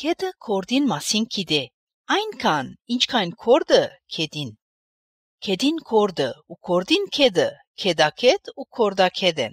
Kete kordin masin kide. Ein kan, inç kein korde, kedin. Kedin korde, u kordin kede, kedaket u korda keden.